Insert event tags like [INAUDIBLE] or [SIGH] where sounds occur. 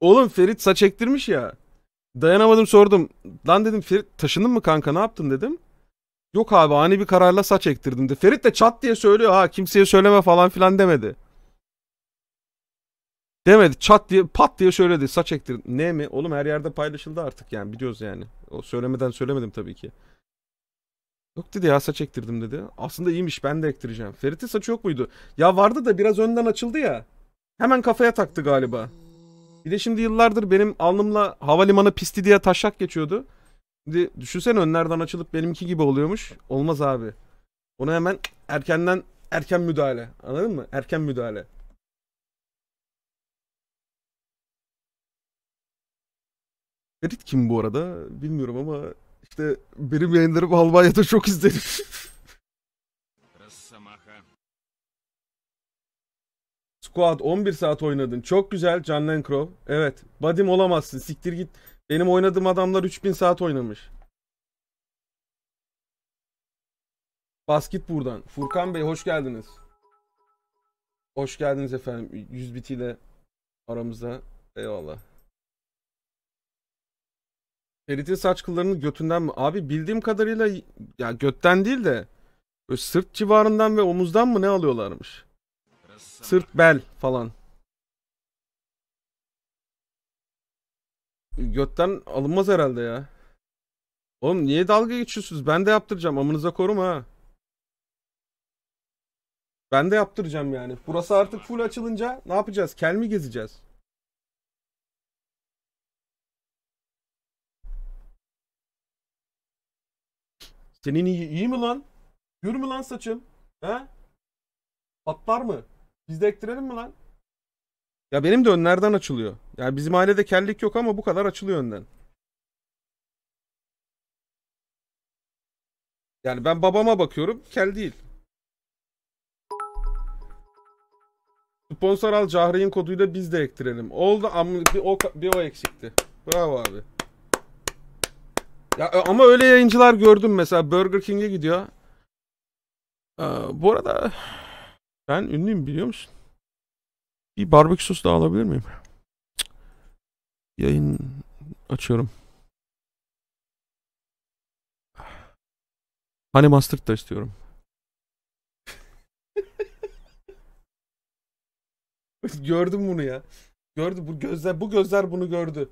Oğlum Ferit saç ektirmiş ya. Dayanamadım sordum. Lan dedim Ferit taşındın mı kanka ne yaptın dedim. Yok abi ani bir kararla saç ektirdim de. Ferit de çat diye söylüyor ha kimseye söyleme falan filan demedi. Demedi çat diye pat diye söyledi saç ektirdim. Ne mi? Oğlum her yerde paylaşıldı artık yani biliyoruz yani. O söylemeden söylemedim tabii ki. Yok dedi ya saç ektirdim dedi. Aslında iyiymiş ben de ektireceğim. Ferit'in saçı yok muydu? Ya vardı da biraz önden açıldı ya. Hemen kafaya taktı galiba. Bir de şimdi yıllardır benim alnımla havalimanı pisti diye taşak geçiyordu. Şimdi düşünsene önlerden açılıp benimki gibi oluyormuş. Olmaz abi. Ona hemen erkenden erken müdahale. Anladın mı? Erken müdahale. Ferit kim bu arada? Bilmiyorum ama işte benim yayınlarım Almanya'da çok izlenir. Squad 11 saat oynadın. Çok güzel Can Lenkrov. Evet. Badim olamazsın. Siktir git. Benim oynadığım adamlar 3000 saat oynamış. Basket buradan. Furkan Bey hoş geldiniz. Hoş geldiniz efendim. 100 bitiyle aramızda. Eyvallah. Ferit'in saç kıllarının götünden mi? Abi bildiğim kadarıyla ya götten değil de böyle sırt civarından ve omuzdan mı ne alıyorlarmış? Sırt bel falan. Götten alınmaz herhalde ya. Oğlum niye dalga geçiyorsunuz? Ben de yaptıracağım. Amınıza korum ha. Ben de yaptıracağım yani. Burası artık full açılınca ne yapacağız? Kel mi gezeceğiz? Senin iyi, iyi mi lan? Gür mü lan saçın? He? Patlar mı? Biz de ektirelim mi lan? Ya benim de önlerden açılıyor. Yani bizim ailede kellik yok ama bu kadar açılıyor önden. Yani ben babama bakıyorum, kel değil. Sponsor al Cahre'in koduyla biz de ektirelim. Oldu ama bir o, bir o eksikti. Bravo abi. Ya e, ama öyle yayıncılar gördüm mesela Burger King'e gidiyor. Ee, bu arada ben ünlüyüm biliyor musun? Bir barbekü sosu da alabilir miyim? Yayın açıyorum. Hani mustard da istiyorum. [LAUGHS] Gördüm bunu ya. Gördü bu gözler bu gözler bunu gördü.